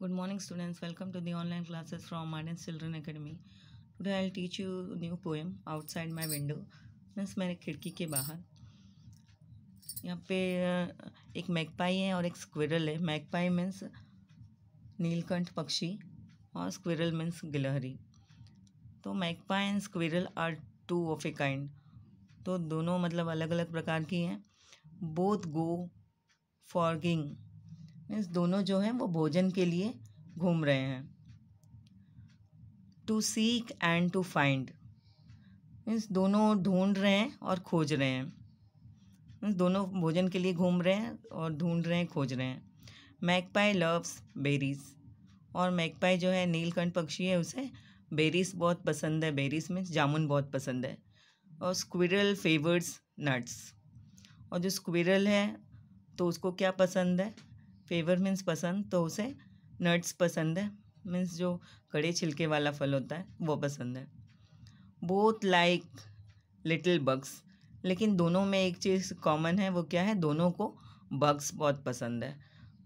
Good morning students, welcome to the online classes from Arden's Children Academy. Today I'll teach you a new poem outside my window. Means मेरे खिड़की के बाहर यहाँ पे एक magpie है और एक स्क्विरल है मैकपाई मीन्स नीलकंठ पक्षी और स्क्विरल मीन्स गिलहरी तो magpie and squirrel are two of a kind तो दोनों मतलब अलग अलग प्रकार की हैं बोथ गो फॉरगिंग मीन्स दोनों जो हैं वो भोजन के लिए घूम रहे हैं to seek and to find means दोनों ढूंढ रहे हैं और खोज रहे हैं मीन्स दोनों भोजन के लिए घूम रहे हैं और ढूंढ रहे हैं खोज रहे हैं मैकपाई लव्स बेरीज और मैकपाई जो है नीलकंठ पक्षी है उसे बेरीज बहुत पसंद है बेरीज मीन्स जामुन बहुत पसंद है और स्क्विरल फेवर्स नट्स और जो स्क्विरल है तो उसको क्या पसंद है फेवर मीन्स पसंद तो उसे नट्स पसंद है मीन्स जो कड़े छिलके वाला फल होता है वो पसंद है बोथ लाइक लिटिल बग्स लेकिन दोनों में एक चीज़ कॉमन है वो क्या है दोनों को बग्स बहुत पसंद है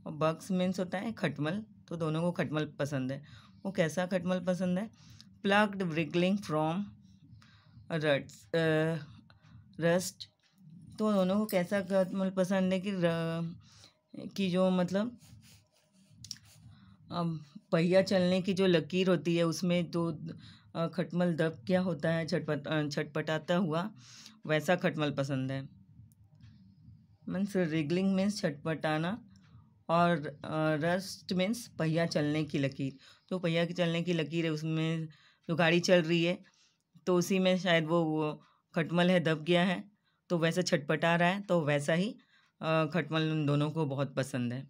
और बग्स मीन्स होता है खटमल तो दोनों को खटमल पसंद है वो कैसा खटमल पसंद है plucked wriggling from ruts rust तो दोनों को कैसा खटमल पसंद है कि र, की जो मतलब पहिया चलने की जो लकीर होती है उसमें तो खटमल दब क्या होता है छटपट छटपटाता हुआ वैसा खटमल पसंद है मीन्स रिगलिंग मीन्स छटपटाना और रस्ट मीन्स पहिया चलने की लकीर तो पहिया के चलने की लकीर है उसमें जो गाड़ी चल रही है तो उसी में शायद वो खटमल है दब गया है तो वैसा छटपटा रहा है तो वैसा ही खटमल उन दोनों को बहुत पसंद है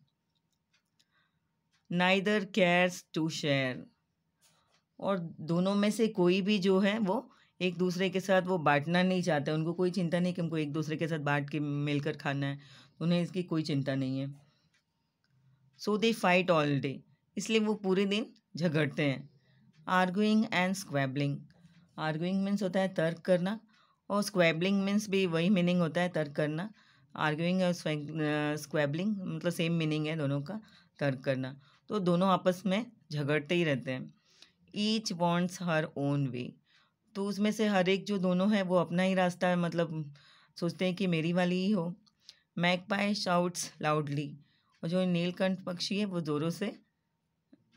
नाइदर केयर्स टू शेयर और दोनों में से कोई भी जो है वो एक दूसरे के साथ वो बांटना नहीं चाहते उनको कोई चिंता नहीं कि हमको एक दूसरे के साथ बांट के मिलकर खाना है तो उन्हें इसकी कोई चिंता नहीं है so they fight all day इसलिए वो पूरे दिन झगड़ते हैं arguing and squabbling arguing means होता है तर्क करना और स्क्वैबलिंग मीन्स भी वही मीनिंग होता है तर्क करना आर्ग्यूइंग और स्क्वेबलिंग मतलब सेम मीनिंग है दोनों का तर्क करना तो दोनों आपस में झगड़ते ही रहते हैं each wants her own way तो उसमें से हर एक जो दोनों है वो अपना ही रास्ता है मतलब सोचते हैं कि मेरी वाली ही हो मैकपाई शाउट्स लाउडली और जो नीलकंठ पक्षी है वो ज़ोरों से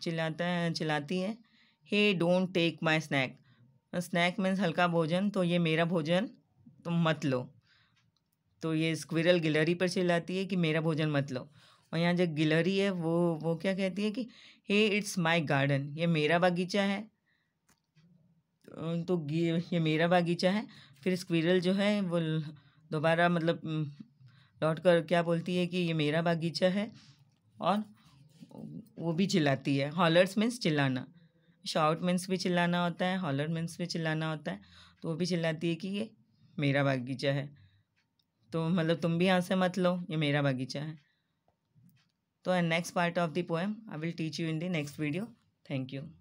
चिल्लाता है चिल्लाती है hey don't take my snack snack means हल्का भोजन तो ये मेरा भोजन तुम मत लो तो ये स्क्विरल गिलहरी पर चिल्लाती है कि मेरा भोजन मत लो और यहाँ जो गिलहरी है वो वो क्या कहती है कि हे इट्स माई गार्डन ये मेरा बगीचा है तो ये मेरा बगीचा है फिर स्क्विरल जो है वो दोबारा मतलब लौट कर क्या बोलती है कि ये मेरा बगीचा है और वो भी चिल्लाती है हॉलर्स मीन्स चिल्लाना शॉर्ट मीन्स भी चिल्लाना होता है हॉलर मीन्स भी चिल्लाना होता है तो वो भी चिल्लाती है कि ये मेरा बगीचा है तो मतलब तुम भी यहाँ से मत लो ये मेरा बगीचा है तो next part of the poem I will teach you in the next video thank you